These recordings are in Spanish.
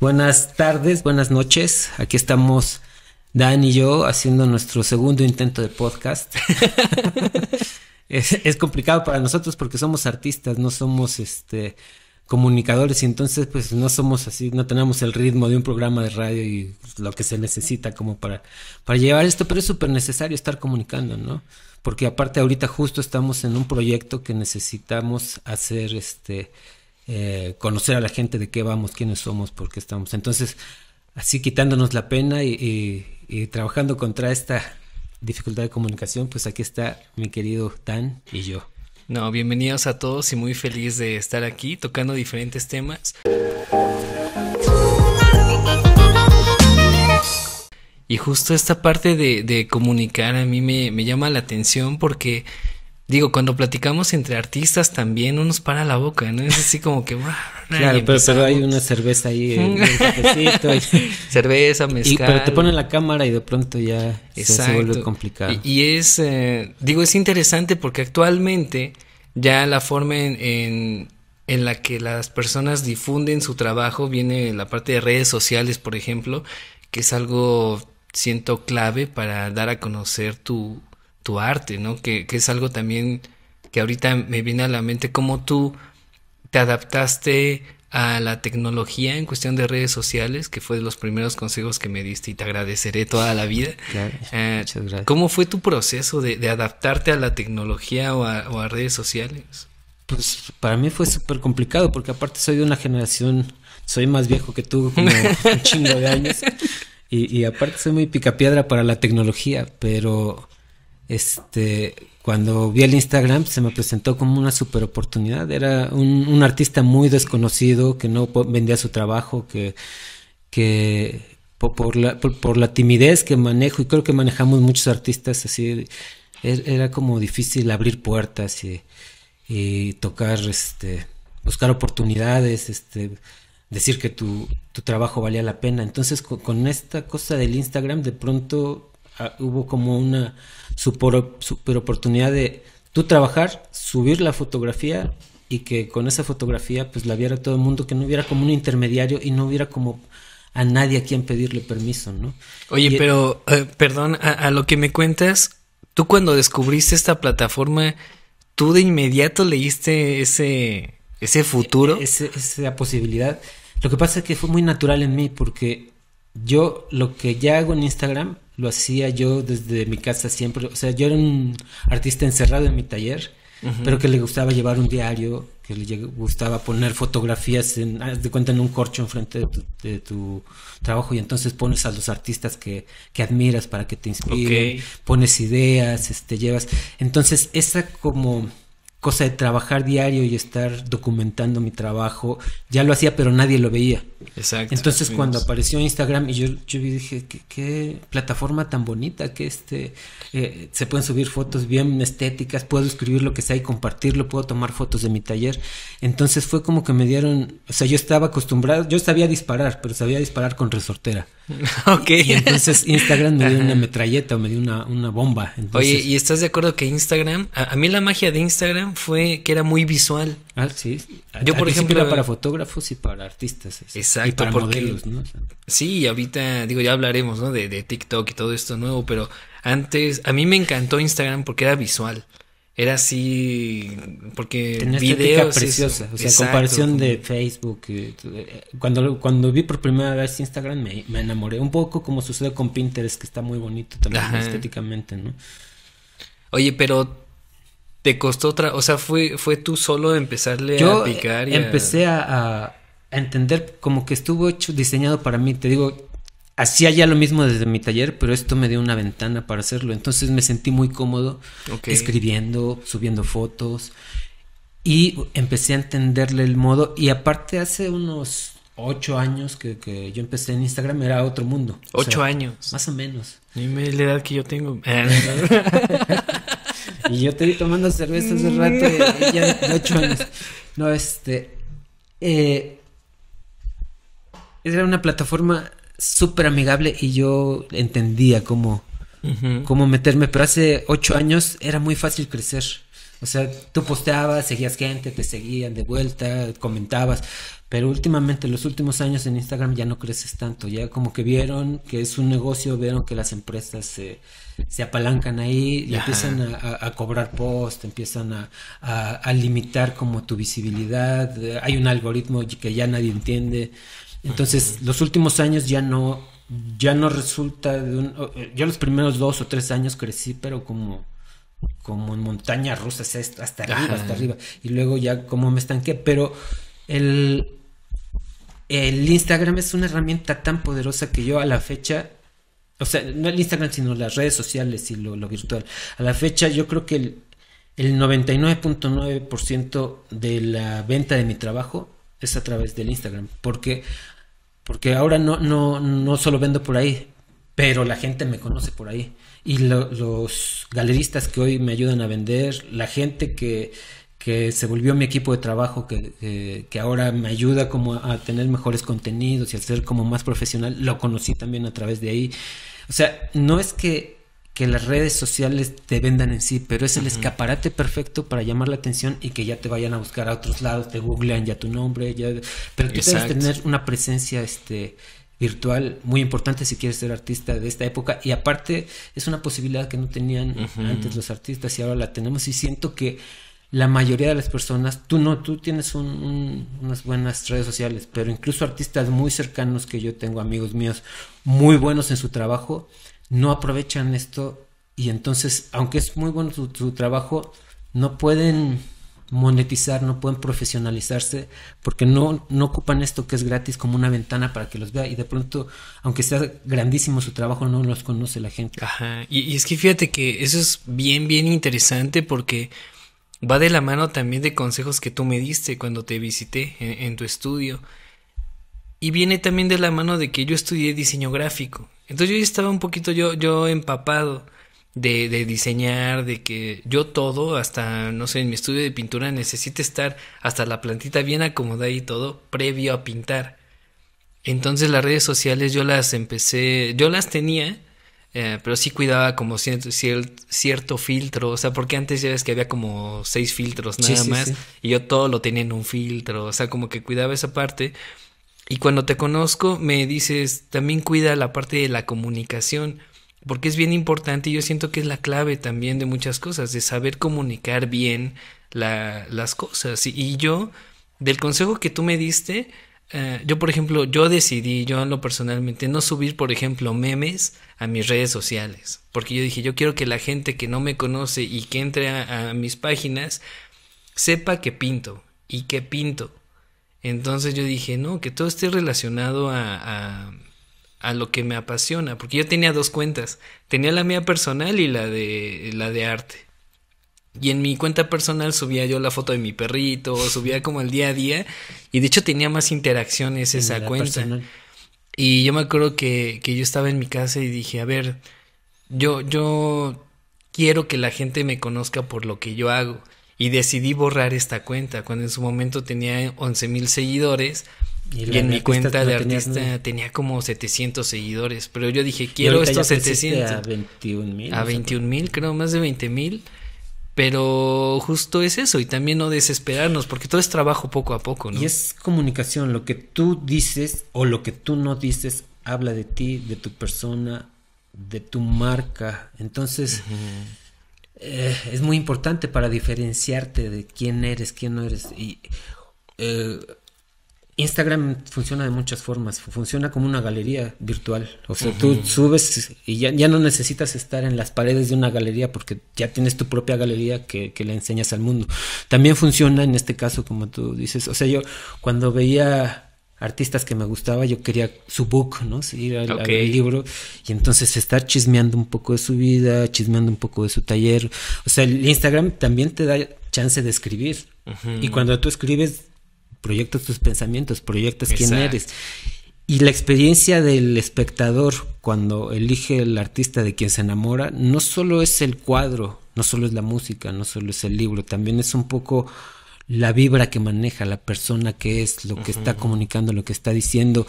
Buenas tardes, buenas noches. Aquí estamos Dan y yo haciendo nuestro segundo intento de podcast. es, complicado para nosotros porque somos artistas, no somos este comunicadores y entonces pues no somos así, no tenemos el ritmo de un programa de radio y lo que se necesita como para, para llevar esto, pero es súper necesario estar comunicando, ¿no? Porque aparte ahorita justo estamos en un proyecto que necesitamos hacer este eh, conocer a la gente de qué vamos, quiénes somos, por qué estamos. Entonces, así quitándonos la pena y, trabajando contra esta dificultad de comunicación, pues aquí está mi querido Dan y yo. No, bienvenidos a todos y muy feliz de estar aquí tocando diferentes temas. Y justo esta parte de, comunicar a mí me, llama la atención porque Digo, cuando platicamos entre artistas también uno nos para la boca, ¿no? Es así como que... claro, pero, hay una cerveza ahí, eh, un cafecito. cerveza, mezcal. pero te ponen la cámara y de pronto ya se vuelve complicado. Y, es, eh, digo, es interesante porque actualmente ya la forma en, en, la que las personas difunden su trabajo viene la parte de redes sociales, por ejemplo, que es algo, siento, clave para dar a conocer tu tu arte, ¿no? Que, es algo también que ahorita me viene a la mente, cómo tú te adaptaste a la tecnología en cuestión de redes sociales, que fue de los primeros consejos que me diste y te agradeceré toda la vida. Claro, eh, muchas gracias. ¿Cómo fue tu proceso de, adaptarte a la tecnología o a, redes sociales? Pues para mí fue súper complicado, porque aparte soy de una generación, soy más viejo que tú, como un chingo de años, y, y aparte soy muy picapiedra para la tecnología, pero este, cuando vi el Instagram se me presentó como una super oportunidad. Era un, artista muy desconocido que no vendía su trabajo, que, que por, la, por, la timidez que manejo, y creo que manejamos muchos artistas así, er, era como difícil abrir puertas y, tocar, este, buscar oportunidades, este, decir que tu, trabajo valía la pena. Entonces con, esta cosa del Instagram de pronto ah, hubo como una super, super oportunidad de tú trabajar, subir la fotografía y que con esa fotografía pues la viera todo el mundo, que no hubiera como un intermediario y no hubiera como a nadie a quien pedirle permiso, ¿no? Oye, e pero eh, perdón, a, lo que me cuentas, tú cuando descubriste esta plataforma, tú de inmediato leíste ese, ese futuro. E, esa posibilidad. Lo que pasa es que fue muy natural en mí porque yo lo que ya hago en Instagram lo hacía yo desde mi casa siempre. O sea, yo era un artista encerrado en mi taller, pero que le gustaba llevar un diario, que le gustaba poner fotografías, en, de cuenta, en un corcho enfrente de tu, trabajo y entonces pones a los artistas que, que admiras para que te inspiren, pones ideas, este, llevas. Entonces, esa como cosa de trabajar diario y estar documentando mi trabajo. Ya lo hacía, pero nadie lo veía. Exacto. Entonces cuando apareció Instagram y yo, yo dije, ¿qué, plataforma tan bonita que este, eh, se pueden subir fotos bien estéticas, puedo escribir lo que sea y compartirlo, puedo tomar fotos de mi taller. Entonces fue como que me dieron, o sea, yo estaba acostumbrado, yo sabía disparar, pero sabía disparar con resortera. ok. Y, entonces Instagram me dio una metralleta, o me dio una, bomba. Oye, ¿y estás de acuerdo que Instagram, a mí la magia de Instagram, fue que era muy visual. Ah, sí. Yo, por ejemplo, era para fotógrafos y para artistas. Exacto, para modelos, ¿no? Sí, ahorita, digo, ya hablaremos, ¿no? De, de, TikTok y todo esto nuevo, pero antes, a mí me encantó Instagram porque era visual. Era así, porque Tenía videos. preciosa, o sea, comparación de Facebook. Eh, cuando, cuando vi por primera vez Instagram me, me, enamoré. Un poco como sucede con Pinterest, que está muy bonito también estéticamente, ¿no? Oye, pero te costó otra, o sea, fue, fue tú solo empezarle a picar. Y empecé a... entender como que estuvo hecho, diseñado para mí, te digo, hacía ya lo mismo desde mi taller, pero esto me dio una ventana para hacerlo, entonces me sentí muy cómodo escribiendo, subiendo fotos y empecé a entenderle el modo y aparte hace unos ocho años que, yo empecé en Instagram era otro mundo. Ocho años. Más o menos. Dime la edad que yo tengo. Y yo te vi tomando cerveza hace rato, mm. eh, ya de 8 años. No, este. Eh, era una plataforma súper amigable y yo entendía cómo, meterme, pero hace ocho años era muy fácil crecer. O sea, tú posteabas, seguías gente, te seguían de vuelta, comentabas, pero últimamente, los últimos años en Instagram ya no creces tanto, ya como que vieron que es un negocio, vieron que las empresas se se apalancan ahí empiezan a, cobrar post, empiezan a, limitar como tu visibilidad, eh, hay un algoritmo que ya nadie entiende. Entonces, los últimos años ya no, ya no resulta de un, eh, yo los primeros dos o tres años crecí, pero como como en montaña rusa, hasta arriba, hasta arriba. Y luego ya como me estanqué, pero el, el Instagram es una herramienta tan poderosa que yo a la fecha o sea, no el Instagram, sino las redes sociales y lo, virtual. A la fecha yo creo que el, 99.9% de la venta de mi trabajo es a través del Instagram. Porque, porque ahora no, no, no solo vendo por ahí, pero la gente me conoce por ahí. Y los galeristas que hoy me ayudan a vender, la gente que, que se volvió mi equipo de trabajo, que, que, que, ahora me ayuda como a tener mejores contenidos y a ser como más profesional, lo conocí también a través de ahí. O sea, no es que, que las redes sociales te vendan en sí, pero es el escaparate perfecto para llamar la atención y que ya te vayan a buscar a otros lados, te googlean ya tu nombre, ya... pero tú debes tener una presencia este, virtual muy importante si quieres ser artista de esta época y aparte es una posibilidad que no tenían antes los artistas y ahora la tenemos y siento que la mayoría de las personas, tú no, tú tienes unas buenas redes sociales, pero incluso artistas muy cercanos que yo tengo, amigos míos, muy buenos en su trabajo, no aprovechan esto y entonces, aunque es muy bueno su, trabajo, no pueden monetizar, no pueden profesionalizarse porque no, no ocupan esto que es gratis como una ventana para que los vea y de pronto, aunque sea grandísimo su trabajo, no los conoce la gente. Ajá, y, y es que fíjate que eso es bien, bien interesante porque Va de la mano también de consejos que tú me diste cuando te visité en, tu estudio. Y viene también de la mano de que yo estudié diseño gráfico. Entonces yo estaba un poquito yo, yo empapado de, diseñar, de que yo todo, hasta, no sé, en mi estudio de pintura necesite estar hasta la plantita bien acomodada y todo previo a pintar. Entonces las redes sociales yo las empecé, yo las tenía, eh, pero sí cuidaba como cierto, cierto, filtro, o sea, porque antes ya ves que había como seis filtros nada más y yo todo lo tenía en un filtro, o sea, como que cuidaba esa parte. Y cuando te conozco me dices, también cuida la parte de la comunicación, porque es bien importante y yo siento que es la clave también de muchas cosas, de saber comunicar bien las cosas. y yo, del consejo que tú me diste, eh, yo, por ejemplo, yo decidí, yo lo personalmente, no subir, por ejemplo, memes a mis redes sociales. Porque yo dije, yo quiero que la gente que no me conoce y que entre a, mis páginas sepa que pinto y que pinto. Entonces yo dije, no, que todo esté relacionado a, a, a, lo que me apasiona, porque yo tenía dos cuentas, tenía la mía personal y la de, la de arte. Y en mi cuenta personal subía yo la foto de mi perrito, subía como el día a día. Y de hecho tenía más interacciones esa cuenta. Y yo me acuerdo que, que, yo estaba en mi casa y dije, a ver, yo, yo quiero que la gente me conozca por lo que yo hago. Y decidí borrar esta cuenta, cuando en su momento tenía 11 mil seguidores. Y, en mi cuenta de artista tenía, como 700 seguidores. Pero yo dije, quiero estos 700. A 21 A 21 mil, creo, más de 20 mil. Pero justo es eso, y también no desesperarnos, porque todo es trabajo poco a poco, ¿no? Y es comunicación, lo que tú dices o lo que tú no dices habla de ti, de tu persona, de tu marca. Entonces, eh, es muy importante para diferenciarte de quién eres, quién no eres. Y eh, Instagram funciona de muchas formas, funciona como una galería virtual. O sea, tú subes y ya, no necesitas estar en las paredes de una galería porque ya tienes tu propia galería que, le enseñas al mundo. También funciona en este caso, como tú dices. O sea, yo cuando veía artistas que me gustaba, yo quería su book, ¿no? Ir al, libro y entonces estar chismeando un poco de su vida, chismeando un poco de su taller. O sea, el Instagram también te da chance de escribir. Y cuando tú escribes proyectas tus pensamientos, proyectas quién eres. Y la experiencia del espectador cuando elige el artista de quien se enamora, no solo es el cuadro, no solo es la música, no solo es el libro, también es un poco la vibra que maneja, la persona que es, lo que está comunicando, lo que está diciendo,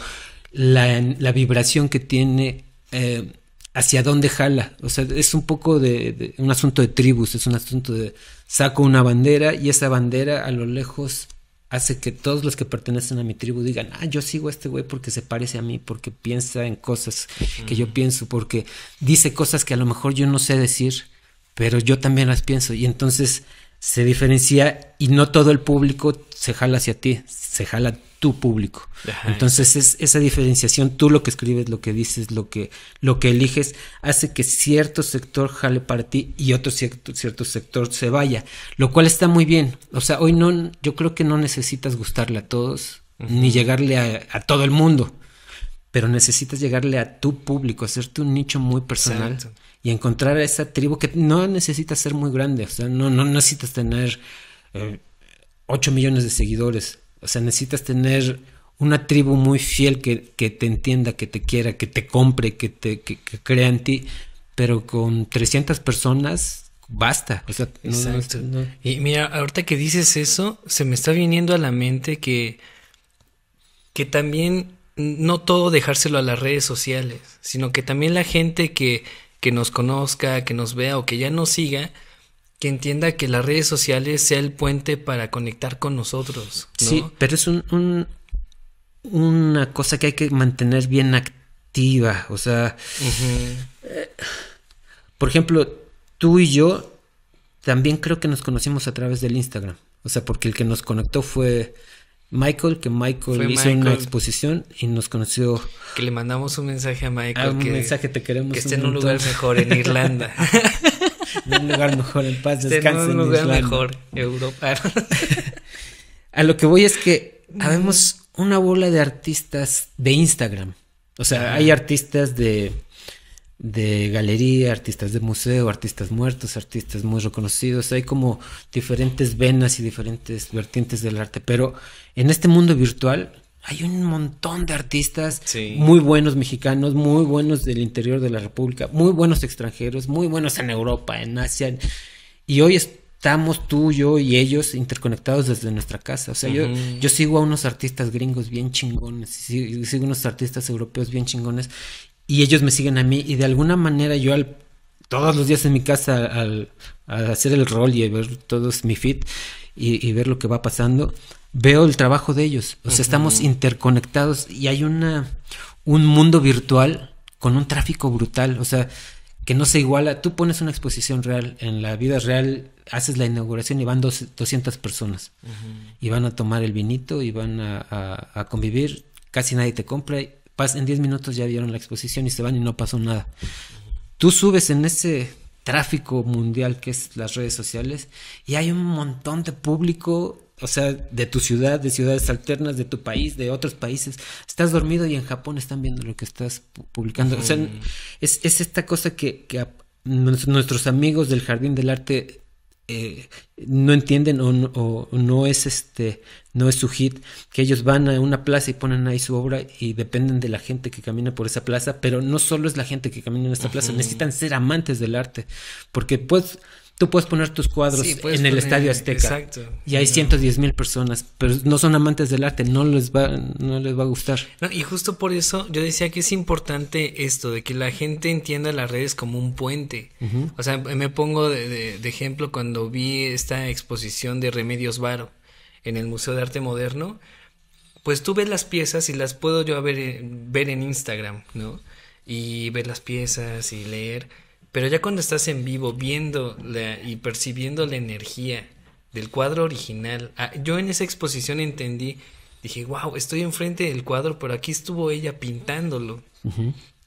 la, vibración que tiene, eh, hacia dónde jala. O sea, es un poco de un asunto de tribus, es un asunto de saco una bandera y esa bandera a lo lejos hace que todos los que pertenecen a mi tribu digan, ah, yo sigo a este güey porque se parece a mí, porque piensa en cosas que yo pienso, porque dice cosas que a lo mejor yo no sé decir, pero yo también las pienso. Y entonces se diferencia y no todo el público se jala hacia ti, se jala tu público. Entonces es esa diferenciación, tú lo que escribes, lo que dices, lo que, lo que eliges, hace que cierto sector jale para ti y otro cierto, cierto sector se vaya, lo cual está muy bien. O sea, hoy no, yo creo que no necesitas gustarle a todos, ni llegarle a, todo el mundo, pero necesitas llegarle a tu público, hacerte un nicho muy personal. Y encontrar a esa tribu que no necesitas ser muy grande, o sea, no, no necesitas tener eh, 8 millones de seguidores. O sea, necesitas tener una tribu muy fiel que, que te entienda, que te quiera, que te compre, que, te, que, crea en ti. Pero con 300 personas basta. O sea, Y mira, ahorita que dices eso, se me está viniendo a la mente que, que también no todo dejárselo a las redes sociales, sino que también la gente que, que nos conozca, que nos vea o que ya nos siga, que entienda que las redes sociales sea el puente para conectar con nosotros. Sí, pero es un, una cosa que hay que mantener bien activa. O sea, eh, por ejemplo, tú y yo también creo que nos conocimos a través del Instagram. O sea, porque el que nos conectó fue Michael, que Michael hizo una exposición y nos conoció. Que le mandamos un mensaje a Michael. Ah, un que, mensaje, te queremos. Que esté en un lugar mejor, en Irlanda. un lugar mejor, en paz, descansen. En un lugar mejor, Europa. a lo que voy es que mm. habemos una bola de artistas de Instagram. O sea, hay artistas de, de galería, artistas de museo, artistas muertos, artistas muy reconocidos. Hay como diferentes venas y diferentes vertientes del arte. Pero en este mundo virtual hay un montón de artistas muy buenos mexicanos, muy buenos del interior de la República, muy buenos extranjeros, muy buenos en Europa, en Asia. Y hoy estamos tú, yo y ellos interconectados desde nuestra casa. O sea, yo, sigo a unos artistas gringos bien chingones, sigo, a unos artistas europeos bien chingones y ellos me siguen a mí y de alguna manera yo al todos los días en mi casa al, hacer el rol y ver todos mi fit y ver lo que va pasando veo el trabajo de ellos. O sea, estamos interconectados y hay una, un mundo virtual con un tráfico brutal. O sea, que no se iguala. Tú pones una exposición real en la vida real, haces la inauguración y van dos, 200 personas. Y van a tomar el vinito y van a, convivir. Casi nadie te compra. Pas en 10 minutos ya vieron la exposición y se van y no pasó nada. Tú subes en ese tráfico mundial que es las redes sociales y hay un montón de público o sea, de tu ciudad, de ciudades alternas, de tu país, de otros países. Estás dormido y en Japón están viendo lo que estás publicando. O sea, es, esta cosa que, nuestros amigos del Jardín del Arte eh, no entienden o, no es este no es su hit que ellos van a una plaza y ponen ahí su obra y dependen de la gente que camina por esa plaza pero no solo es la gente que camina en esa plaza necesitan ser amantes del arte porque pues Tú puedes poner tus cuadros en el Estadio Azteca. Exacto. Y hay ciento 110 mil personas, pero no son amantes del arte, no les va, no les va a gustar. y justo por eso yo decía que es importante esto, de que la gente entienda las redes como un puente. O sea, me pongo de, ejemplo cuando vi esta exposición de Remedios Varo en el Museo de Arte Moderno, pues tú ves las piezas y las puedo yo ver, eh, ver en Instagram, ¿no? Y ver las piezas y leer pero ya cuando estás en vivo viendo y percibiendo la energía del cuadro original, ah, yo en esa exposición entendí, dije, wow, estoy enfrente del cuadro, pero aquí estuvo ella pintándolo.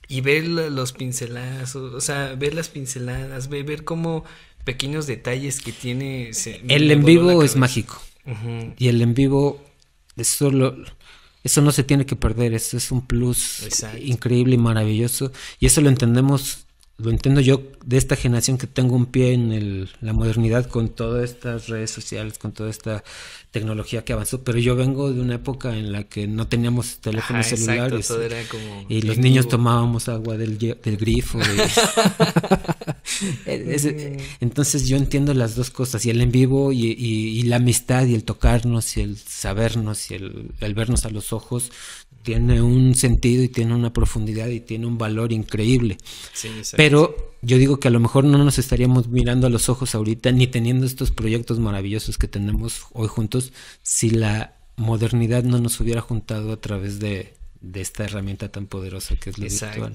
Y ver los pincelazos, o sea, ver las pinceladas, ver, ver cómo pequeños detalles que tiene. el en vivo es mágico. Y el en vivo, es solo, eso no se tiene que perder, eso es un plus increíble y maravilloso. Y eso lo entendemos lo entiendo yo de esta generación que tengo un pie en la modernidad con todas estas redes sociales, con toda esta tecnología que avanzó, pero yo vengo de una época en la que no teníamos teléfonos celulares y los niños tomábamos agua del, grifo. entonces yo entiendo las dos cosas, y el en vivo y, la amistad y el tocarnos y el sabernos y el vernos a los ojos tiene un sentido y tiene una profundidad y tiene un valor increíble. Pero yo digo que a lo mejor no nos estaríamos mirando a los ojos ahorita ni teniendo estos proyectos maravillosos que tenemos hoy juntos si la modernidad no nos hubiera juntado a través de, esta herramienta tan poderosa que es la Exacto.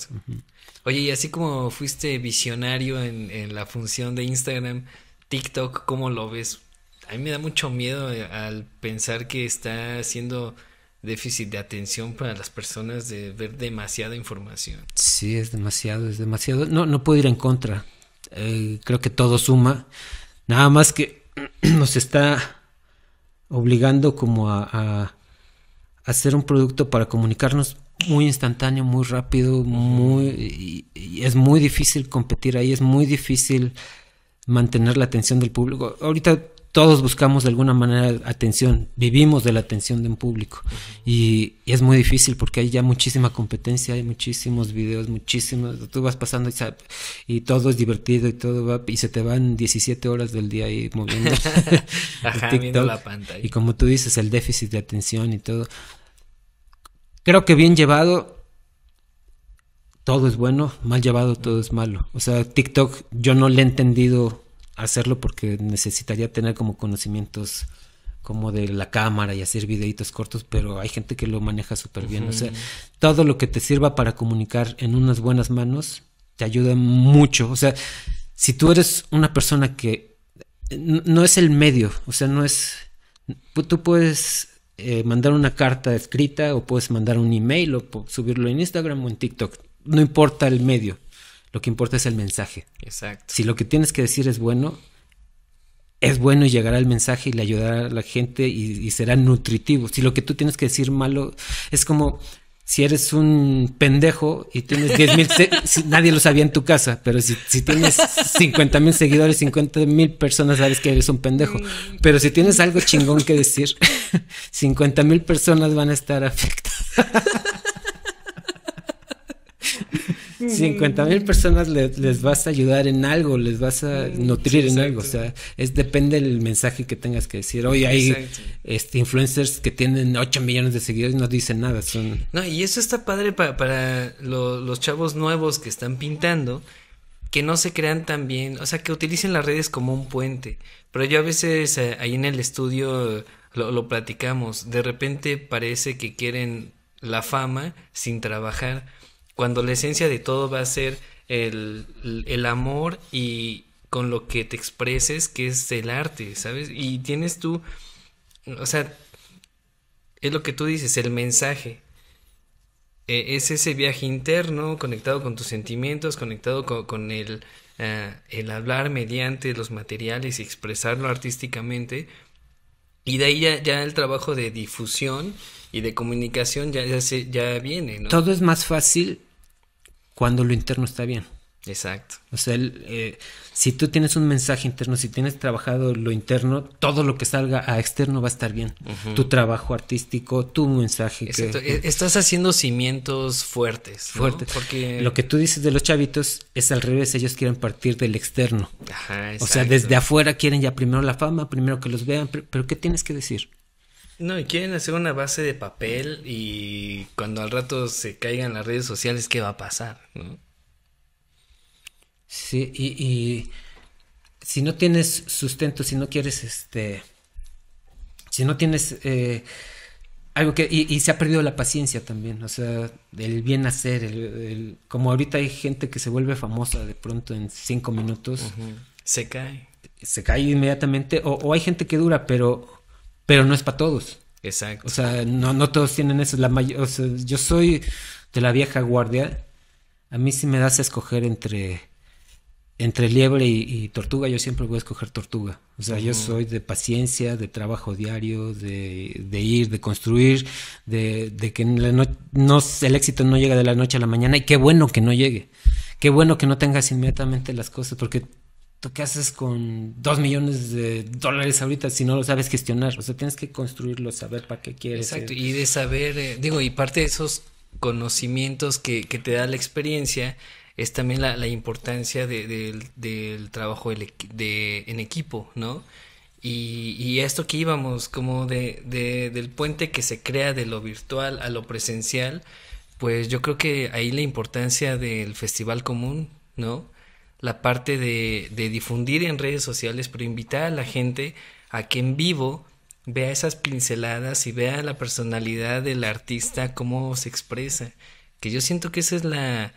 Oye, y así como fuiste visionario en, en la función de Instagram, TikTok, ¿cómo lo ves? A mí me da mucho miedo eh, al pensar que está siendo déficit de atención para las personas de ver demasiada información. Sí, es demasiado, es demasiado. No, no puedo ir en contra. Eh, creo que todo suma. Nada más que nos está obligando como a, hacer un producto para comunicarnos muy instantáneo, muy rápido, muy y es muy difícil competir ahí, es muy difícil mantener la atención del público. Ahorita todos buscamos de alguna manera atención, vivimos de la atención de un público y, es muy difícil porque hay ya muchísima competencia, hay muchísimos videos, muchísimos, tú vas pasando y, todo es divertido y todo va y se te van 17 horas del día ahí moviendo Y como tú dices, el déficit de atención y todo. Creo que bien llevado todo es bueno, mal llevado todo es malo. O sea, TikTok yo no le he entendido hacerlo porque necesitaría tener como conocimientos como de la cámara y hacer videitos cortos, pero hay gente que lo maneja súper bien. O sea, todo lo que te sirva para comunicar en unas buenas manos te ayuda mucho. O sea, si tú eres una persona que no es el medio, o sea, no es... Pues tú puedes eh, mandar una carta escrita o puedes mandar un email o subirlo en Instagram o en TikTok. No importa el medio. Lo que importa es el mensaje. Exacto. Si lo que tienes que decir es bueno, es bueno y llegará el mensaje y le ayudará a la gente y, será nutritivo. Si lo que tú tienes que decir malo es como si eres un pendejo y tienes 10 mil, si, nadie lo sabía en tu casa, pero si, si tienes 50 mil seguidores, 50 mil personas, sabes que eres un pendejo. Pero si tienes algo chingón que decir, 50 mil personas van a estar afectadas. cincuenta mil personas les, vas a ayudar en algo, les vas a nutrir en algo. O sea, es depende del mensaje que tengas que decir. Hoy hay este, influencers que tienen 8 millones de seguidores y no dicen nada. Son... No, y eso está padre para, los chavos nuevos que están pintando que no se crean tan bien, o sea, que utilicen las redes como un puente. Pero yo a veces eh, ahí en el estudio lo, lo, platicamos, de repente parece que quieren la fama sin trabajar cuando la esencia de todo va a ser el, amor y con lo que te expreses, que es el arte, ¿sabes? Y tienes tú, o sea, es lo que tú dices, el mensaje. E, es ese viaje interno conectado con tus sentimientos, conectado con, ah, el, hablar mediante los materiales y expresarlo artísticamente. Y de ahí ya, ya el trabajo de difusión y de comunicación ya, se, ya viene. Todo es más fácil cuando lo interno está bien. Exacto. O sea, eh, si tú tienes un mensaje interno, si tienes trabajado lo interno, todo lo que salga a externo va a estar bien. Tu trabajo artístico, tu mensaje. Exacto. Estás haciendo cimientos fuertes. Fuertes. Porque lo que tú dices de los chavitos es al revés, ellos quieren partir del externo. Ajá, exacto. O sea, desde afuera quieren ya primero la fama, primero que los vean, pero ¿qué tienes que decir? No, y quieren hacer una base de papel y cuando al rato se caigan las redes sociales, ¿qué va a pasar? Sí, y, si no tienes sustento, si no quieres, este, si no tienes eh, algo que, y, se ha perdido la paciencia también, o sea, el bien hacer, el, como ahorita hay gente que se vuelve famosa de pronto en cinco minutos. Se cae. Se cae inmediatamente, o, o hay gente que dura, pero pero no es para todos. Exacto. O sea, no, todos tienen eso. La yo soy de la vieja guardia. A mí si me das a escoger entre, entre liebre y, tortuga, yo siempre voy a escoger tortuga. O sea, yo soy de paciencia, de trabajo diario, de, ir, de construir, de, de que el éxito no llega de la noche a la mañana y qué bueno que no llegue. Qué bueno que no tengas inmediatamente las cosas, porque ¿tú qué haces con dos millones de dólares ahorita si no lo sabes gestionar? O sea, tienes que construirlo, saber para qué quieres. Exacto, eh. y de saber, eh, digo, y parte de esos conocimientos que, te da la experiencia es también la, importancia del, trabajo en equipo, ¿no? Y, y, esto que íbamos, como de, del puente que se crea de lo virtual a lo presencial, pues yo creo que ahí la importancia del festival común, ¿no? la parte de, difundir en redes sociales, pero invitar a la gente a que en vivo vea esas pinceladas y vea la personalidad del artista, cómo se expresa. Que yo siento que esa es la,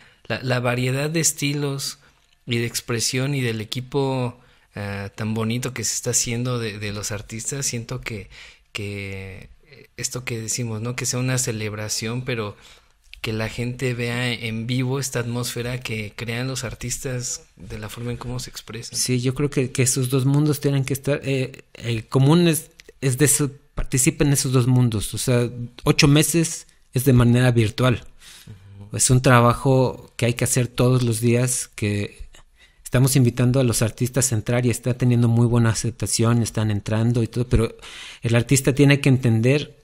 variedad de estilos y de expresión y del equipo ah, tan bonito que se está haciendo de, los artistas. Siento que, que esto que decimos, ¿no? Que sea una celebración, pero que la gente vea en vivo esta atmósfera que crean los artistas de la forma en cómo se expresan. Sí, yo creo que, que esos dos mundos tienen que estar, eh, el común es, es de eso, participen en esos dos mundos, o sea, ocho meses es de manera virtual. Es un trabajo que hay que hacer todos los días, que estamos invitando a los artistas a entrar y está teniendo muy buena aceptación, están entrando y todo, pero el artista tiene que entender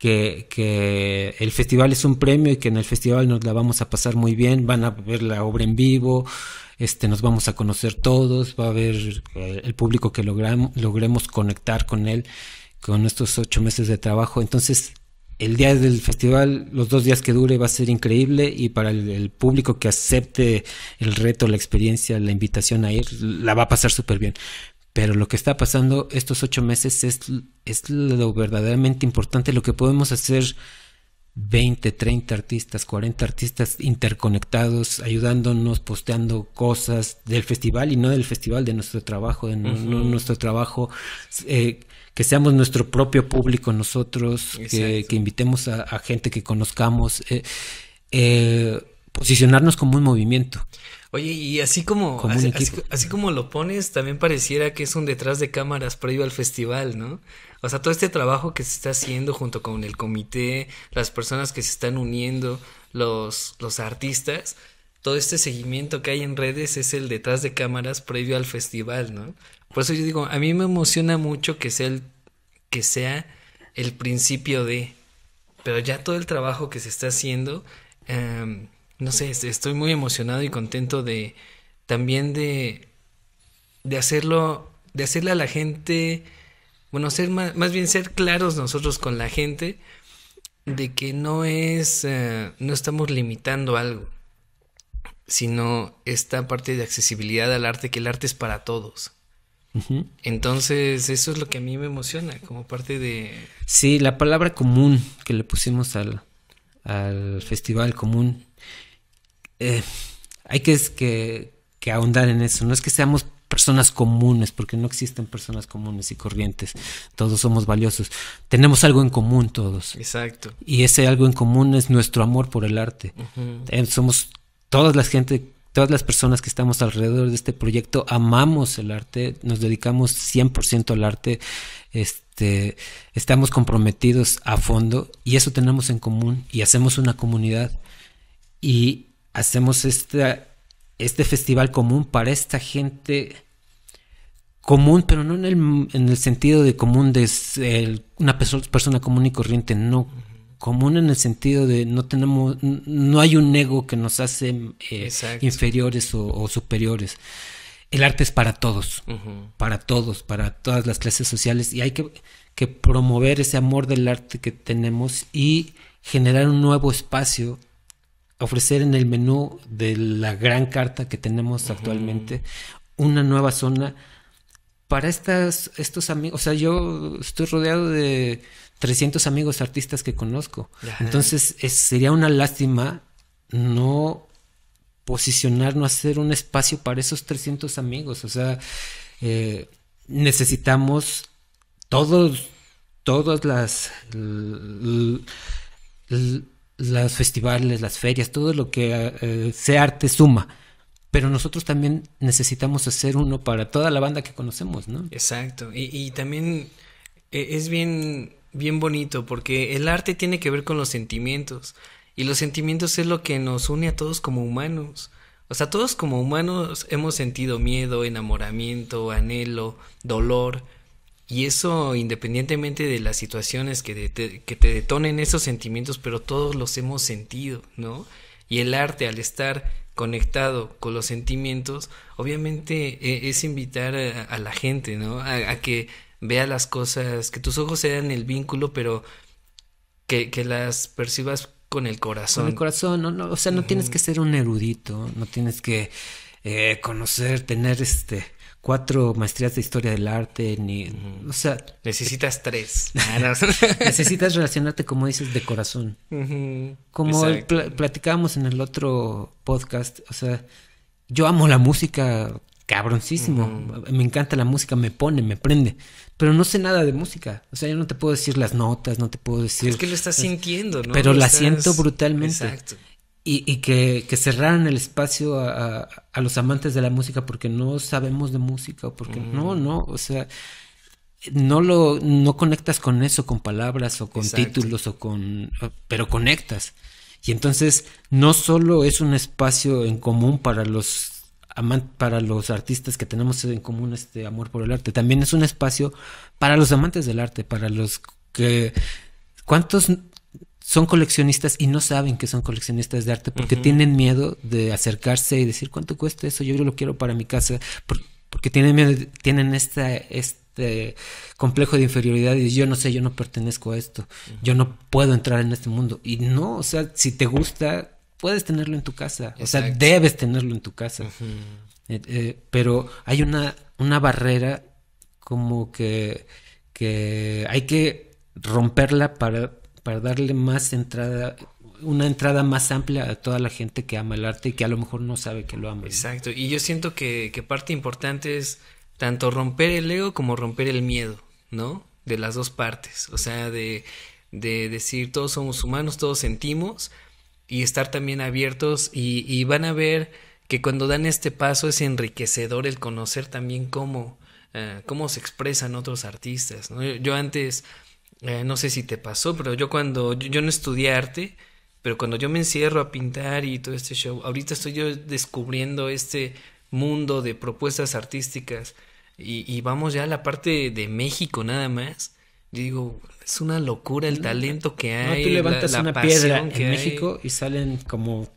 que, el festival es un premio y que en el festival nos la vamos a pasar muy bien, van a ver la obra en vivo, este, nos vamos a conocer todos, va a haber eh, el público que logramos, logremos conectar con él con estos ocho meses de trabajo. Entonces, el día del festival, los dos días que dure, va a ser increíble y para el, el público que acepte el reto, la experiencia, la invitación a ir, la va a pasar súper bien. Pero lo que está pasando estos ocho meses es, es lo verdaderamente importante, lo que podemos hacer 20, 30 artistas, 40 artistas interconectados, ayudándonos, posteando cosas del festival y no del festival, de nuestro trabajo, de nuestro trabajo, eh, que seamos nuestro propio público nosotros, que, invitemos a, gente que conozcamos, eh, eh, posicionarnos como un movimiento. Oye, y así como, así, como lo pones, también pareciera que es un detrás de cámaras previo al festival, ¿no? O sea, todo este trabajo que se está haciendo junto con el comité, las personas que se están uniendo, los, los artistas, todo este seguimiento que hay en redes es el detrás de cámaras previo al festival, ¿no? Por eso yo digo, a mí me emociona mucho que sea el, que sea el principio de, pero ya todo el trabajo que se está haciendo... Em, no sé, estoy muy emocionado y contento de también de, de hacerlo, de hacerle a la gente, bueno, ser más, bien ser claros nosotros con la gente de que no es, eh, no estamos limitando algo, sino esta parte de accesibilidad al arte, que el arte es para todos. Entonces, eso es lo que a mí me emociona, como parte de... Sí, la palabra común que le pusimos al, al festival común. Eh, hay que, que, ahondar en eso. No es que seamos personas comunes, porque no existen personas comunes y corrientes. Todos somos valiosos. Tenemos algo en común todos. Exacto. Y ese algo en común es nuestro amor por el arte. somos todas las gente, todas las personas que estamos alrededor de este proyecto amamos el arte, nos dedicamos 100% al arte. Este, estamos comprometidos a fondo y eso tenemos en común y hacemos una comunidad. Y hacemos este festival común para esta gente común, pero no en el, sentido de común de una persona común y corriente, no. Común en el sentido de no tenemos, no hay un ego que nos hace eh, inferiores o, superiores. El arte es para todos, para todos, para todas las clases sociales y hay que, que promover ese amor del arte que tenemos y generar un nuevo espacio ofrecer en el menú de la gran carta que tenemos actualmente una nueva zona para estas, estos amigos. O sea, yo estoy rodeado de 300 amigos artistas que conozco. Entonces sería una lástima no posicionar, no hacer un espacio para esos 300 amigos. O sea, eh, necesitamos todos, todas las los festivales, las ferias, todo lo que eh, sea arte suma. Pero nosotros también necesitamos hacer uno para toda la banda que conocemos, ¿no? Exacto. Y, y también eh, es bien, bien bonito porque el arte tiene que ver con los sentimientos. Y los sentimientos es lo que nos une a todos como humanos. O sea, todos como humanos hemos sentido miedo, enamoramiento, anhelo, dolor, y eso independientemente de las situaciones que, te, que te detonen esos sentimientos, pero todos los hemos sentido, ¿no? Y el arte al estar conectado con los sentimientos, obviamente e, es invitar a, la gente, ¿no? A, que vea las cosas, que tus ojos sean el vínculo, pero que, que las percibas con el corazón. Con el corazón, no, no, o sea, no tienes que ser un erudito, no tienes que eh, conocer, tener este cuatro maestrías de historia del arte, ni, o sea, necesitas tres. Ah, necesitas relacionarte como dices de corazón. Como platicábamos en el otro podcast, o sea, yo amo la música cabroncísimo, me encanta la música, me pone, me prende, pero no sé nada de música, o sea, yo no te puedo decir las notas, no te puedo decir... Es que lo estás sintiendo, ¿no? Pero la siento brutalmente. Exacto y, que, cerraran el espacio a, los amantes de la música porque no sabemos de música, o porque no, no, o sea, no lo, no conectas con eso, con palabras o con títulos o con, pero conectas. Y entonces no solo es un espacio en común para los para los artistas que tenemos en común este amor por el arte, también es un espacio para los amantes del arte, para los que ¿Cuántos son coleccionistas y no saben que son coleccionistas de arte porque tienen miedo de acercarse y decir cuánto cuesta eso, yo lo quiero para mi casa, porque tienen miedo, tienen esta, este complejo de inferioridad y yo no sé, yo no pertenezco a esto, yo no puedo entrar en este mundo. Y no, o sea, si te gusta, puedes tenerlo en tu casa, o sea, debes tenerlo en tu casa. Eh, eh, pero hay una, una barrera como que, que hay que romperla para para darle más entrada, una entrada más amplia a toda la gente que ama el arte y que a lo mejor no sabe que lo ama. Exacto, y yo siento que, que parte importante es tanto romper el ego como romper el miedo, ¿no? De las dos partes, o sea, de, de decir todos somos humanos, todos sentimos y estar también abiertos y, y van a ver que cuando dan este paso es enriquecedor el conocer también cómo, eh, cómo se expresan otros artistas, ¿no? Yo antes eh, no sé si te pasó, pero yo cuando yo, no estudié arte, pero cuando yo me encierro a pintar y todo este show, ahorita estoy yo descubriendo este mundo de propuestas artísticas y, y vamos ya a la parte de México nada más. Yo digo, es una locura el talento que hay. tú levantas una piedra en México y salen como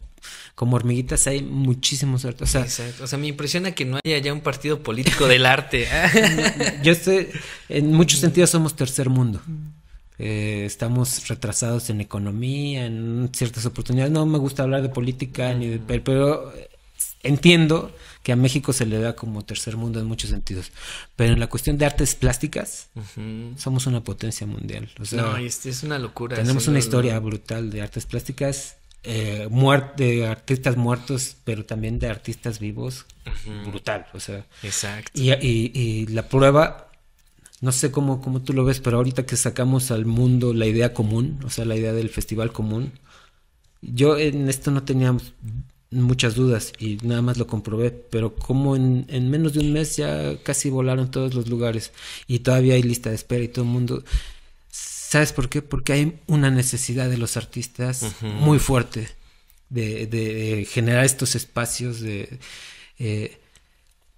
como hormiguitas hay muchísimos artistas O sea, O sea, me impresiona que no haya ya un partido político del arte. Yo estoy, en muchos sentidos somos tercer mundo. Mm. Eh, estamos retrasados en economía, en ciertas oportunidades. No me gusta hablar de política, ni de, pero eh, entiendo que a México se le da como tercer mundo en muchos sentidos. Pero en la cuestión de artes plásticas, somos una potencia mundial. no, es, una locura. Tenemos una historia brutal de artes plásticas. Eh, de artistas muertos, pero también de artistas vivos, brutal, o sea, Exacto. Y, y la prueba no sé cómo, cómo tú lo ves, pero ahorita que sacamos al mundo la idea común, o sea, la idea del festival común, yo en esto no tenía muchas dudas y nada más lo comprobé, pero como en, menos de un mes ya casi volaron todos los lugares y todavía hay lista de espera y todo el mundo... ¿Sabes por qué? Porque hay una necesidad de los artistas muy fuerte de, generar estos espacios de, eh,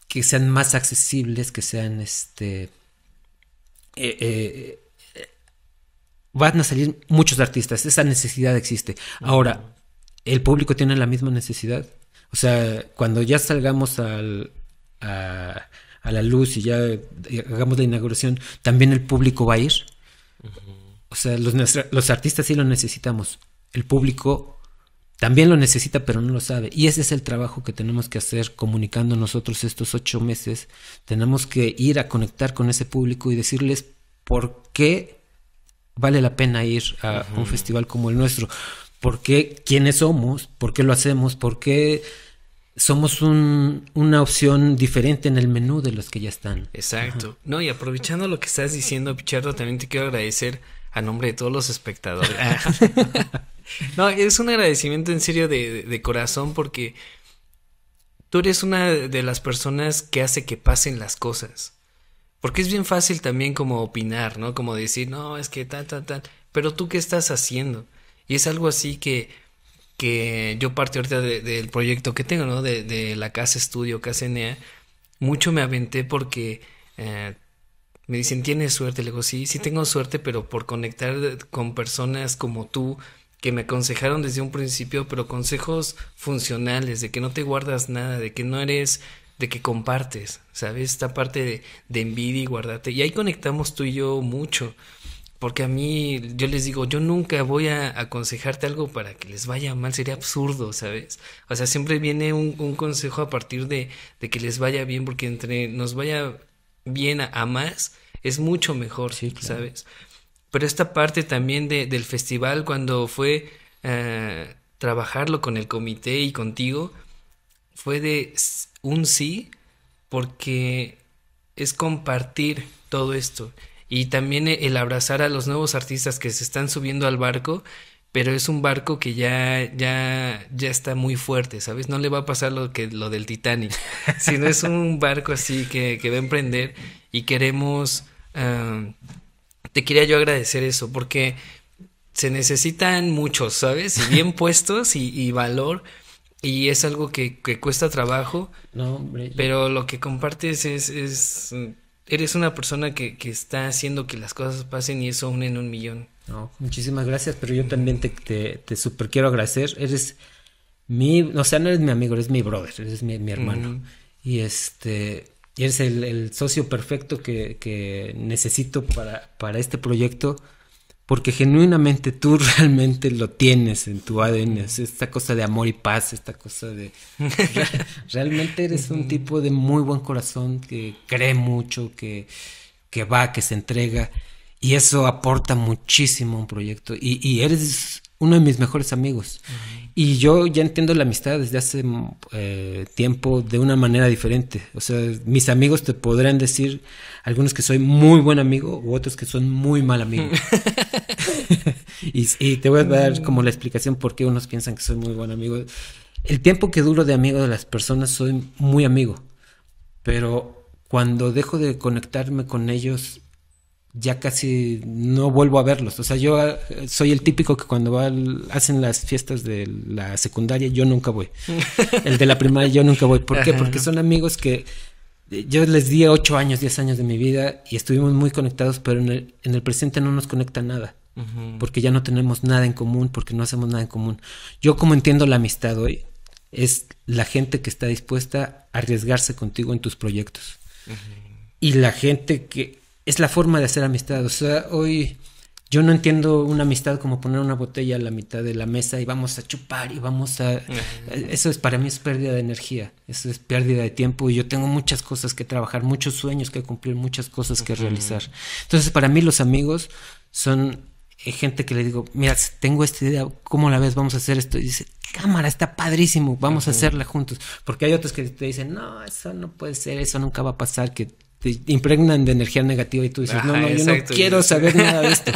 que sean más accesibles, que sean este, eh, eh, eh, van a salir muchos artistas, esa necesidad existe. Ahora, ¿el público tiene la misma necesidad? O sea, cuando ya salgamos al, a, la luz y ya hagamos la inauguración, ¿también el público va a ir? O sea, los, los artistas sí lo necesitamos. El público también lo necesita, pero no lo sabe. Y ese es el trabajo que tenemos que hacer comunicando nosotros estos ocho meses. Tenemos que ir a conectar con ese público y decirles por qué vale la pena ir a un festival como el nuestro. ¿Por qué? ¿Quiénes somos? ¿Por qué lo hacemos? ¿Por qué somos un, una opción diferente en el menú de los que ya están? Exacto. No, y aprovechando lo que estás diciendo, Pichardo, también te quiero agradecer a nombre de todos los espectadores. no, es un agradecimiento en serio de, de, corazón porque tú eres una de las personas que hace que pasen las cosas. Porque es bien fácil también como opinar, ¿no? Como decir, no, es que tal, tal, tal. Pero tú qué estás haciendo. Y es algo así que, que yo parte ahorita del proyecto que tengo, ¿no? De, la casa estudio, casa NEA. Mucho me aventé porque eh, me dicen, tienes suerte. Le digo, sí, sí tengo suerte, pero por conectar con personas como tú que me aconsejaron desde un principio, pero consejos funcionales, de que no te guardas nada, de que no eres, de que compartes, ¿sabes? Esta parte de, de envidia y guardarte. Y ahí conectamos tú y yo mucho, porque a mí, yo les digo, yo nunca voy a aconsejarte algo para que les vaya mal, sería absurdo, ¿sabes? O sea, siempre viene un, consejo a partir de, de que les vaya bien, porque entre nos vaya bien a, más, es mucho mejor, sí, ¿sabes? pero esta parte también del festival cuando fue eh, trabajarlo con el comité y contigo, fue de un sí, porque es compartir todo esto y también el abrazar a los nuevos artistas que se están subiendo al barco, pero es un barco que ya ya ya está muy fuerte, ¿sabes? No le va a pasar lo que lo del Titanic, sino es un barco así que, va a emprender y queremos eh, te quería yo agradecer eso, porque se necesitan muchos, ¿sabes? Y bien puestos y, valor. Y es algo que, cuesta trabajo. No, hombre. Pero lo que compartes es. eres una persona que, está haciendo que las cosas pasen y eso une en un millón. No, muchísimas gracias, pero yo también te, te, super quiero agradecer. Eres mi. O sea, no eres mi amigo, eres mi brother, eres mi, mi hermano. Y este eres el, socio perfecto que, necesito para, para, este proyecto, porque genuinamente tú realmente lo tienes en tu ADN, esta cosa de amor y paz, esta cosa de... realmente eres un tipo de muy buen corazón, que cree mucho, que, que va, que se entrega. Y eso aporta muchísimo a un proyecto. Y, y eres uno de mis mejores amigos. Y yo ya entiendo la amistad desde hace mm, eh, tiempo de una manera diferente. O sea, mis amigos te podrán decir, algunos que soy muy buen amigo u otros que son muy mal amigo. y, y, te voy a dar mm. como la explicación por qué unos piensan que soy muy buen amigo. El tiempo que duro de amigo de las personas soy muy amigo, pero cuando dejo de conectarme con ellos ya casi no vuelvo a verlos. O sea, yo eh, soy el típico que cuando hacen las fiestas de la secundaria, yo nunca voy. El de la primaria, yo nunca voy. ¿Por qué? Porque son amigos que eh, yo les di 8 años, 10 años de mi vida y estuvimos muy conectados, pero en el, presente no nos conecta nada. Porque ya no tenemos nada en común, porque no hacemos nada en común. Yo como entiendo la amistad hoy, es la gente que está dispuesta a arriesgarse contigo en tus proyectos. Y la gente que es la forma de hacer amistad. O sea, hoy yo no entiendo una amistad como poner una botella a la mitad de la mesa y vamos a chupar y vamos a... Eso es para mí es pérdida de energía, eso es pérdida de tiempo y yo tengo muchas cosas que trabajar, muchos sueños que cumplir, muchas cosas que realizar. Entonces para mí los amigos son eh, gente que le digo, mira, tengo esta idea, ¿cómo la ves? Vamos a hacer esto. Y dice, cámara, está padrísimo, vamos a hacerla juntos. Porque hay otros que te dicen, no, eso no puede ser, eso nunca va a pasar, que impregnan de energía negativa y tú dices, no, no, yo no quiero saber nada de esto.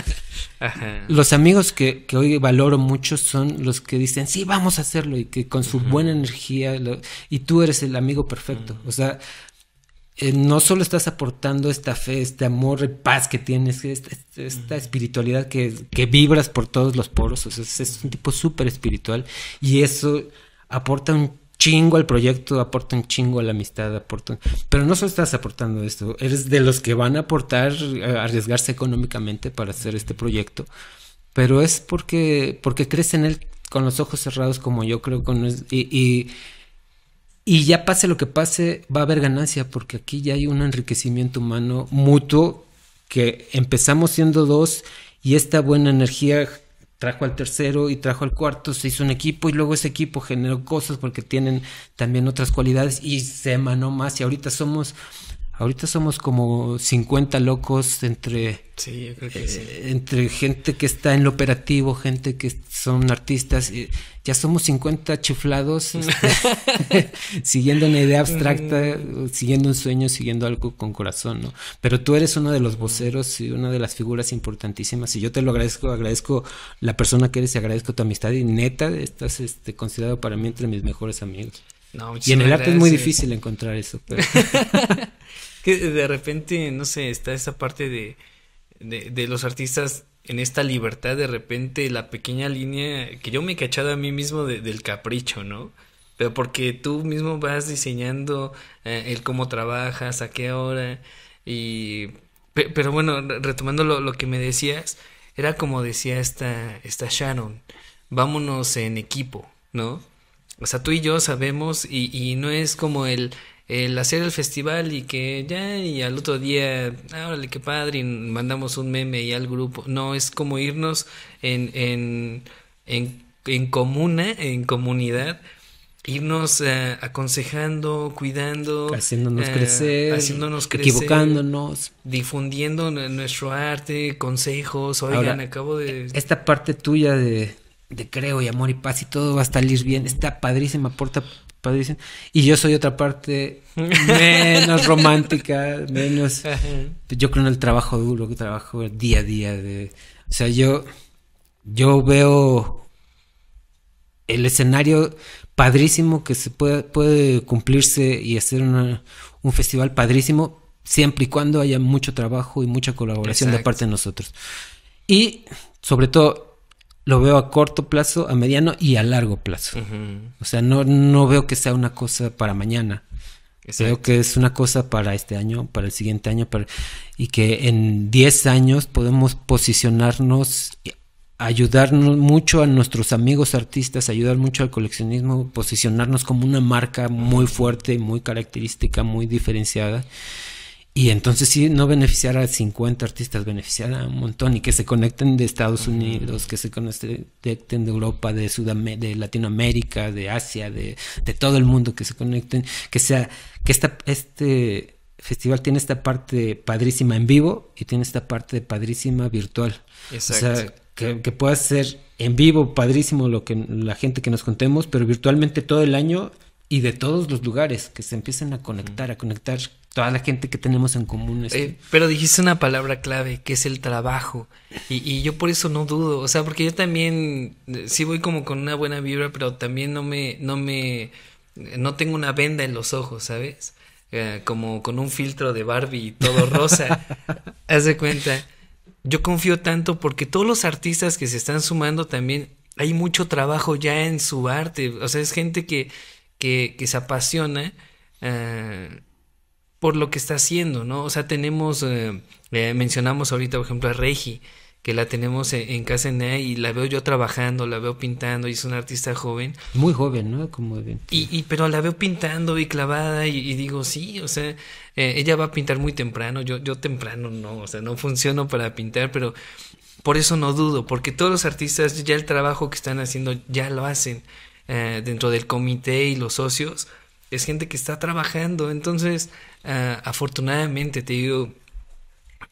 Los amigos que, hoy valoro mucho son los que dicen, sí, vamos a hacerlo y que con su buena energía, y tú eres el amigo perfecto. O sea, eh, no solo estás aportando esta fe, este amor y eh, paz que tienes, esta, espiritualidad que, vibras por todos los poros, o sea, es, es un tipo súper espiritual y eso aporta un chingo al proyecto, aporta un chingo a la amistad, aporta... Pero no solo estás aportando esto, eres de los que van a aportar, eh, arriesgarse económicamente para hacer este proyecto, pero es porque, porque crees en él con los ojos cerrados como yo creo con... Y, y ya pase lo que pase, va a haber ganancia, porque aquí ya hay un enriquecimiento humano mutuo que empezamos siendo dos y esta buena energía trajo al tercero y trajo al cuarto, se hizo un equipo y luego ese equipo generó cosas porque tienen también otras cualidades y se emanó más y ahorita somos Ahorita somos como 50 locos entre, eh, entre gente que está en lo operativo, gente que son artistas. ya somos 50 chuflados este, siguiendo una idea abstracta, siguiendo un sueño, siguiendo algo con corazón, ¿no? Pero tú eres uno de los voceros y una de las figuras importantísimas. Y yo te lo agradezco, agradezco la persona que eres y agradezco tu amistad. Y neta, estás este, considerado para mí entre mis mejores amigos y en el arte es muy difícil encontrar eso. que de repente, no sé, está esa parte de, de, los artistas en esta libertad, de repente la pequeña línea que yo me he cachado a mí mismo del capricho, ¿no? Pero porque tú mismo vas diseñando eh, el cómo trabajas, a qué hora, y... Pero bueno, retomando lo, que me decías, era como decía esta, esta Sharon, vámonos en equipo, ¿no? O sea, tú y yo sabemos y, y no es como el, hacer el festival y que ya y al otro día, ah, órale, qué padre, y mandamos un meme y al grupo. No, es como irnos en, en, en, comuna, en comunidad, irnos eh, aconsejando, cuidando, haciéndonos eh, crecer, haciéndonos crecer, equivocándonos, difundiendo nuestro arte, consejos, oigan, acabo de... Esta parte tuya de de creo y amor y paz y todo va a salir bien. Está padrísima, aporta padrísima. Y yo soy otra parte menos romántica, menos... Yo creo en el trabajo duro, que trabajo día a día. De, o sea, yo, yo veo el escenario padrísimo que se puede, puede cumplirse y hacer un festival padrísimo siempre y cuando haya mucho trabajo y mucha colaboración de parte de nosotros. Y sobre todo lo veo a corto plazo, a mediano y a largo plazo. O sea, no, no veo que sea una cosa para mañana. Veo que es una cosa para este año, para el siguiente año, y que en 10 años podemos posicionarnos, ayudarnos mucho a nuestros amigos artistas, ayudar mucho al coleccionismo, posicionarnos como una marca muy fuerte, muy característica, muy diferenciada. Y entonces si no beneficiar a 50 artistas, beneficiar a un montón y que se conecten de Estados Unidos, que se conecten de Europa, de Sudamérica, de Latinoamérica, de Asia, de, todo el mundo, que se conecten, que sea, que esta, este festival tiene esta parte padrísima en vivo y tiene esta parte padrísima virtual. O sea, que, que pueda ser en vivo padrísimo lo que la gente que nos contemos, pero virtualmente todo el año y de todos los lugares que se empiecen a conectar, a conectar toda la gente que tenemos en común. Este. Eh, pero dijiste una palabra clave, que es el trabajo. Y, yo por eso no dudo, o sea, porque yo también eh, sí voy como con una buena vibra, pero también no me, no me, no tengo una venda en los ojos, ¿sabes? Eh, como con un filtro de Barbie todo rosa. Haz de cuenta. Yo confío tanto porque todos los artistas que se están sumando también, hay mucho trabajo ya en su arte. O sea, es gente que, que, se apasiona eh, por lo que está haciendo, ¿no? O sea, tenemos, eh, eh, mencionamos ahorita, por ejemplo, a Regi, que la tenemos en, casa en y la veo yo trabajando, la veo pintando y es una artista joven. Muy joven, ¿no? Como de... y, y, pero la veo pintando y clavada y, digo, sí, o sea, ella va a pintar muy temprano, yo, yo temprano no, o sea, no funciono para pintar, pero por eso no dudo, porque todos los artistas ya el trabajo que están haciendo ya lo hacen. Eh, dentro del comité y los socios, es gente que está trabajando. Entonces, ah, afortunadamente, te digo,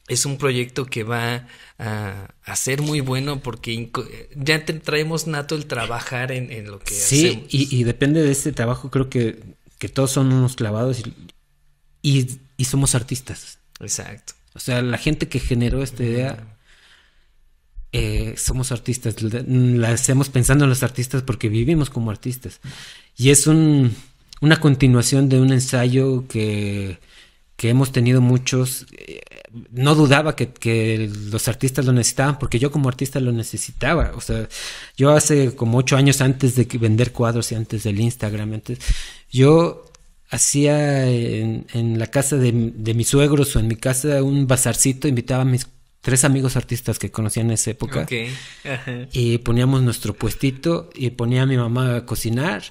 es un proyecto que va a, ser muy bueno porque ya traemos nato el trabajar en, lo que sí, hacemos. Sí, y, depende de este trabajo, creo que, todos son unos clavados y, somos artistas. Exacto. O sea, la gente que generó esta idea mm. Eh, somos artistas, mm, la hacemos pensando en los artistas porque vivimos como artistas. Y es un, una continuación de un ensayo que, hemos tenido muchos. Eh, no dudaba que, los artistas lo necesitaban, porque yo como artista lo necesitaba. O sea, yo hace como ocho años antes de vender cuadros y antes del Instagram, antes, yo hacía en, la casa de, mis suegros o en mi casa un bazarcito, invitaba a mis tres amigos artistas que conocía en esa época. Y poníamos nuestro puestito y ponía a mi mamá a cocinar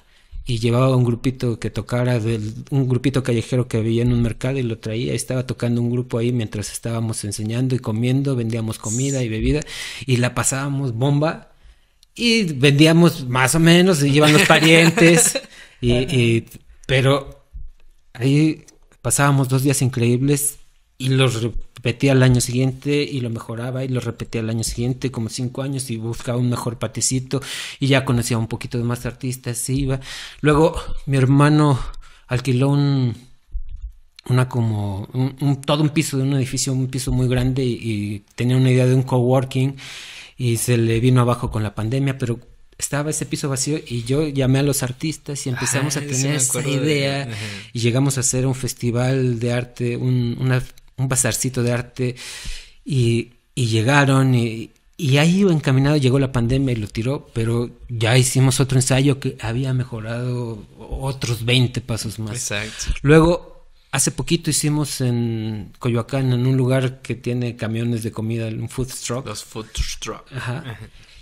y llevaba un grupito que tocara, un grupito callejero que veía en un mercado y lo traía. Estaba tocando un grupo ahí mientras estábamos enseñando y comiendo, vendíamos comida y bebida y la pasábamos bomba y vendíamos más o menos y llevan los parientes y, pero ahí pasábamos dos días increíbles y los repetía al año siguiente y lo mejoraba y lo repetía al año siguiente como cinco años y buscaba un mejor patecito y ya conocía un poquito de más artistas y iba. Luego mi hermano alquiló un, una como un, todo un piso de un edificio, un piso muy grande y, tenía una idea de un coworking y se le vino abajo con la pandemia, pero estaba ese piso vacío y yo llamé a los artistas y empezamos a tener esa idea y llegamos a hacer un festival de arte, un, una un bazarcito de arte y, llegaron y, y ahí encaminado llegó la pandemia y lo tiró, pero ya hicimos otro ensayo que había mejorado otros 20 pasos más. Luego, hace poquito hicimos en Coyoacán, en un lugar que tiene camiones de comida, un food truck. Los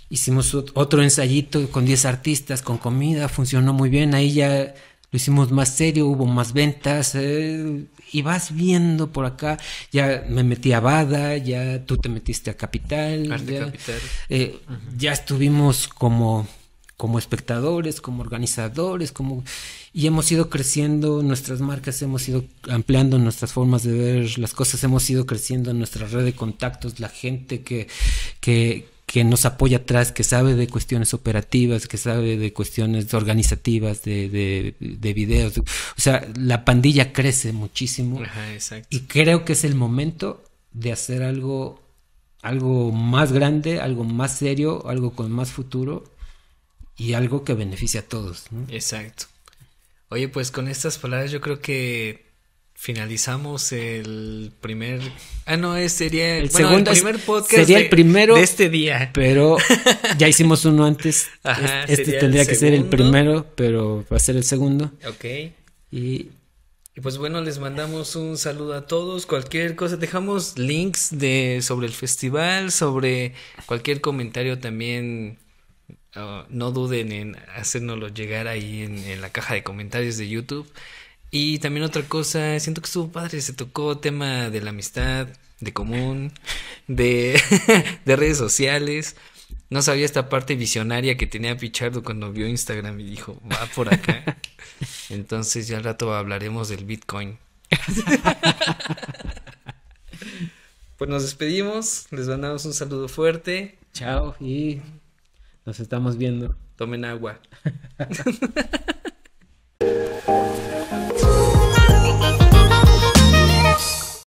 Hicimos otro ensayito con 10 artistas, con comida, funcionó muy bien. Ahí ya lo hicimos más serio, hubo más ventas, eh, y vas viendo por acá, ya me metí a Bada, ya tú te metiste a Capital, eh, ya, estuvimos como, como espectadores, como organizadores, como y hemos ido creciendo nuestras marcas, hemos ido ampliando nuestras formas de ver las cosas, hemos ido creciendo nuestra red de contactos, la gente que, que, que nos apoya atrás, que sabe de cuestiones operativas, que sabe de cuestiones organizativas, de, de, videos. O sea, la pandilla crece muchísimo. Ajá, exacto. Y creo que es el momento de hacer algo, algo más grande, algo más serio, algo con más futuro y algo que beneficie a todos. Exacto. Oye, pues con estas palabras yo creo que finalizamos el primer. Ah, no, sería el, segundo, primer podcast. Sería de, el primero este día. Pero ya hicimos uno antes. este, este tendría que ser el primero, pero va a ser el segundo. Ok. Y. pues bueno, les mandamos un saludo a todos. Cualquier cosa, dejamos links de sobre el festival, sobre cualquier comentario también. Ah, no duden en hacérnoslo llegar ahí en la caja de comentarios de YouTube. Y también otra cosa, siento que estuvo padre, se tocó tema de la amistad, de común, de, de redes sociales. No sabía esta parte visionaria que tenía Pichardo cuando vio Instagram y dijo, va por acá. Entonces ya al rato hablaremos del Bitcoin. pues nos despedimos, les mandamos un saludo fuerte. Chao y nos estamos viendo. Tomen agua.